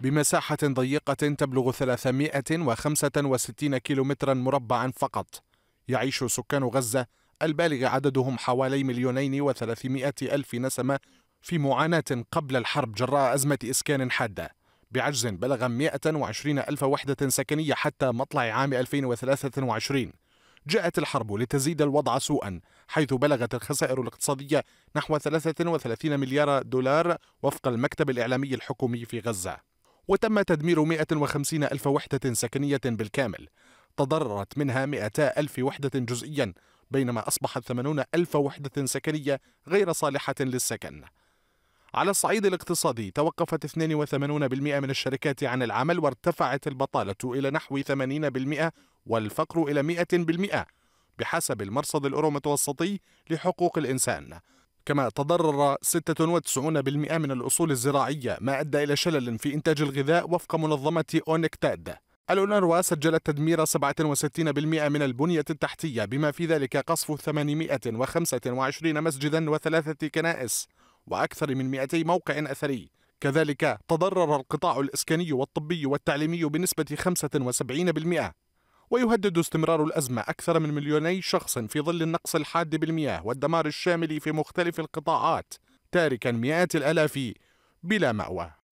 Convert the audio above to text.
بمساحة ضيقة تبلغ 365 كيلومترا مربعا فقط يعيش سكان غزة البالغ عددهم حوالي مليونين وثلاثمائة ألف نسمة في معاناة قبل الحرب جراء أزمة إسكان حادة بعجز بلغ 120 ألف وحدة سكنية حتى مطلع عام 2023 جاءت الحرب لتزيد الوضع سوءا حيث بلغت الخسائر الاقتصادية نحو 33 مليار دولار وفق المكتب الإعلامي الحكومي في غزة وتم تدمير 150 ألف وحدة سكنية بالكامل تضررت منها 200 ألف وحدة جزئيا بينما أصبحت 80 ألف وحدة سكنية غير صالحة للسكن على الصعيد الاقتصادي توقفت 82% من الشركات عن العمل وارتفعت البطالة إلى نحو 80% والفقر إلى 100% بحسب المرصد الأورو متوسطي لحقوق الإنسان كما تضرر 96% من الأصول الزراعية ما أدى إلى شلل في إنتاج الغذاء وفق منظمة أونكتاد الأونروا سجلت تدمير 67% من البنية التحتية بما في ذلك قصف 825 مسجدا وثلاثة كنائس وأكثر من 200 موقع أثري كذلك تضرر القطاع الإسكاني والطبي والتعليمي بنسبة 75% ويهدد استمرار الأزمة أكثر من مليوني شخص في ظل النقص الحاد بالمياه والدمار الشامل في مختلف القطاعات تاركا مئات الألاف بلا مأوى